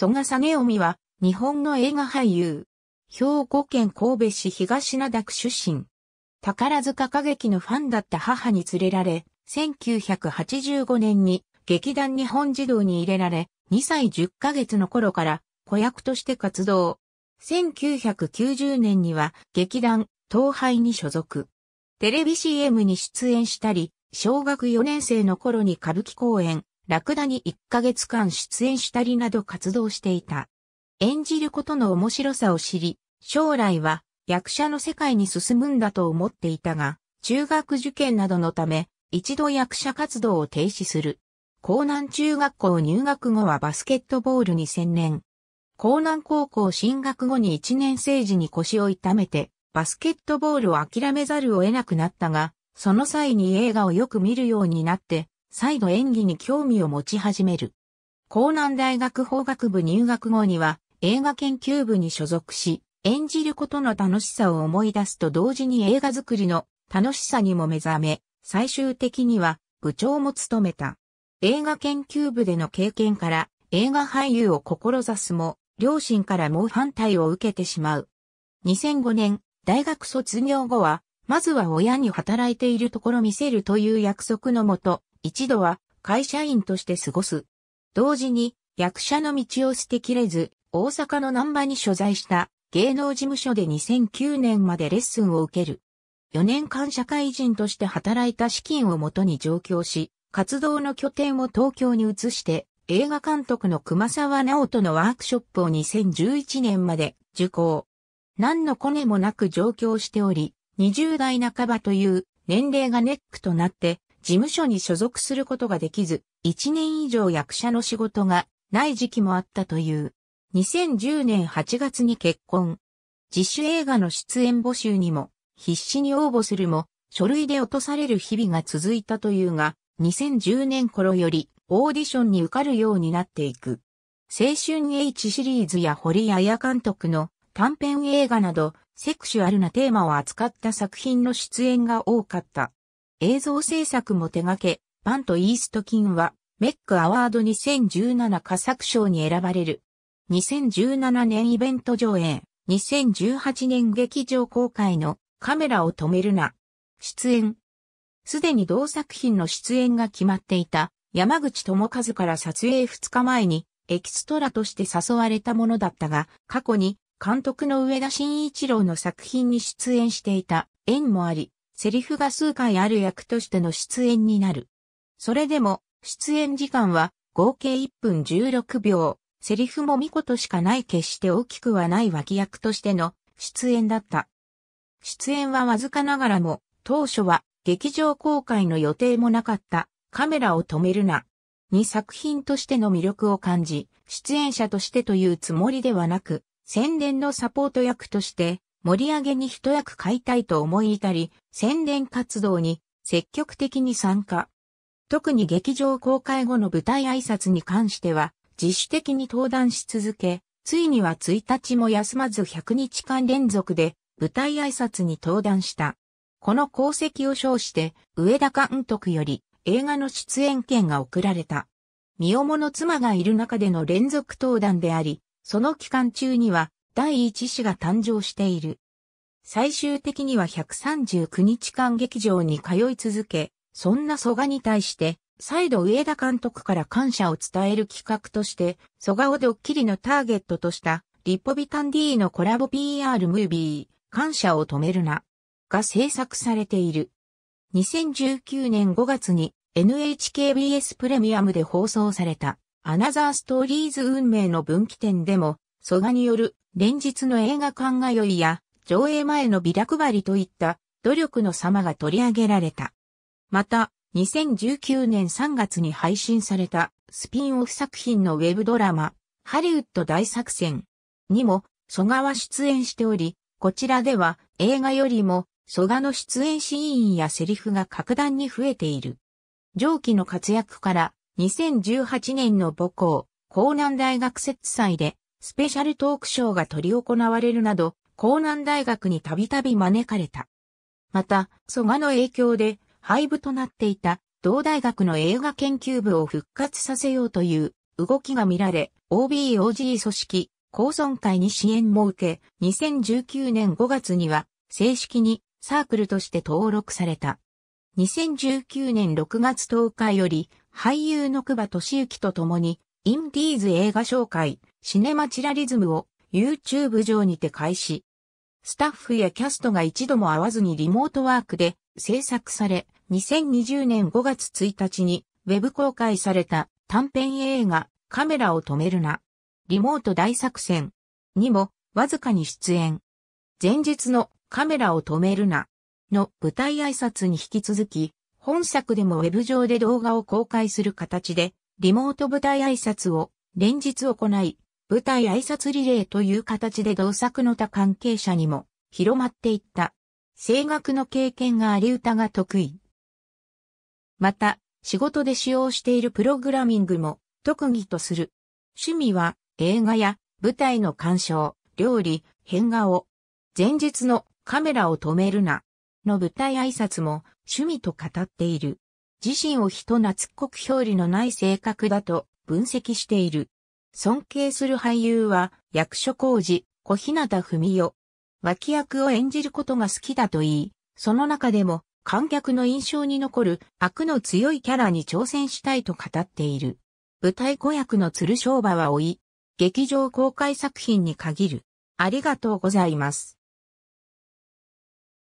曽我お臣は、日本の映画俳優。兵庫県神戸市東灘区出身。宝塚歌劇のファンだった母に連れられ、1985年に劇団日本児童に入れられ、2歳10ヶ月の頃から子役として活動。1990年には劇団東廃に所属。テレビ CM に出演したり、小学4年生の頃に歌舞伎公演、ラクダに1ヶ月間出演したりなど活動していた。演じることの面白さを知り、将来は役者の世界に進むんだと思っていたが、中学受験などのため、一度役者活動を停止する。江南中学校入学後はバスケットボールに専念。江南高校進学後に1年生時に腰を痛めて、バスケットボールを諦めざるを得なくなったが、その際に映画をよく見るようになって、再度演技に興味を持ち始める。江南大学法学部入学後には映画研究部に所属し、演じることの楽しさを思い出すと同時に映画作りの楽しさにも目覚め、最終的には部長も務めた。映画研究部での経験から映画俳優を志すも、両親から猛反対を受けてしまう。2005年、大学卒業後は、まずは親に働いているところ見せるという約束のもと、一度は会社員として過ごす。同時に役者の道を捨てきれず、大阪の南波に所在した芸能事務所で2009年までレッスンを受ける。4年間社会人として働いた資金をもとに上京し、活動の拠点を東京に移して、映画監督の熊沢直人のワークショップを2011年まで受講。何のコネもなく上京しており、20代半ばという年齢がネックとなって事務所に所属することができず、1年以上役者の仕事がない時期もあったという。2010年8月に結婚。自主映画の出演募集にも必死に応募するも、書類で落とされる日々が続いたというが、2010年頃よりオーディションに受かるようになっていく。青春 H シリーズや堀彩監督の短編映画など、セクシュアルなテーマを扱った作品の出演が多かった。映像制作も手掛け、パンとイーストキンは、メックアワード2017佳作賞に選ばれる。2017年イベント上映、2018年劇場公開のカメラを止めるな。出演。すでに同作品の出演が決まっていた山口智和から撮影2日前にエキストラとして誘われたものだったが、過去に監督の上田慎一郎の作品に出演していた縁もあり、セリフが数回ある役としての出演になる。それでも、出演時間は合計1分16秒、セリフも見事しかない決して大きくはない脇役としての出演だった。出演はわずかながらも、当初は劇場公開の予定もなかったカメラを止めるな。に作品としての魅力を感じ、出演者としてというつもりではなく、宣伝のサポート役として盛り上げに一役買いたいと思い至り、宣伝活動に積極的に参加。特に劇場公開後の舞台挨拶に関しては、自主的に登壇し続け、ついには1日も休まず100日間連続で舞台挨拶に登壇した。この功績を称して、上田監督より映画の出演権が贈られた。身重の妻がいる中での連続登壇であり、その期間中には第一子が誕生している。最終的には139日間劇場に通い続け、そんな蘇我に対して、再度上田監督から感謝を伝える企画として、蘇我をドッキリのターゲットとした、リポビタン D のコラボ PR ムービー、感謝を止めるな、が制作されている。2019年5月に NHKBS プレミアムで放送されたアナザーストーリーズ運命の分岐点でも蘇我による連日の映画館が酔いや上映前のビラ配りといった努力の様が取り上げられた。また、2019年3月に配信されたスピンオフ作品のウェブドラマ、ハリウッド大作戦にも蘇我は出演しており、こちらでは映画よりも蘇我の出演シーンやセリフが格段に増えている。上記の活躍から2018年の母校、江南大学説祭でスペシャルトークショーが取り行われるなど、江南大学にたびたび招かれた。また、蘇我の影響で廃部となっていた同大学の映画研究部を復活させようという動きが見られ、OBOG 組織、構存会に支援も受け、2019年5月には正式にサークルとして登録された。2019年6月10日より俳優の久場俊之と共にインディーズ映画紹介、シネマチラリズムを YouTube 上にて開始。スタッフやキャストが一度も会わずにリモートワークで制作され、2020年5月1日にウェブ公開された短編映画カメラを止めるな。リモート大作戦にもわずかに出演。前日のカメラを止めるなの舞台挨拶に引き続き、本作でもウェブ上で動画を公開する形でリモート舞台挨拶を連日行い、舞台挨拶リレーという形で同作の他関係者にも広まっていった。声楽の経験があり歌が得意。また、仕事で使用しているプログラミングも特技とする。趣味は映画や舞台の鑑賞、料理、変顔。前日のカメラを止めるな。の舞台挨拶も趣味と語っている。自身を人懐っこく表裏のない性格だと分析している。尊敬する俳優は役所工事、小日向文世。脇役を演じることが好きだと言い、その中でも観客の印象に残る悪の強いキャラに挑戦したいと語っている。舞台子役の鶴商馬は追い、劇場公開作品に限る。ありがとうございます。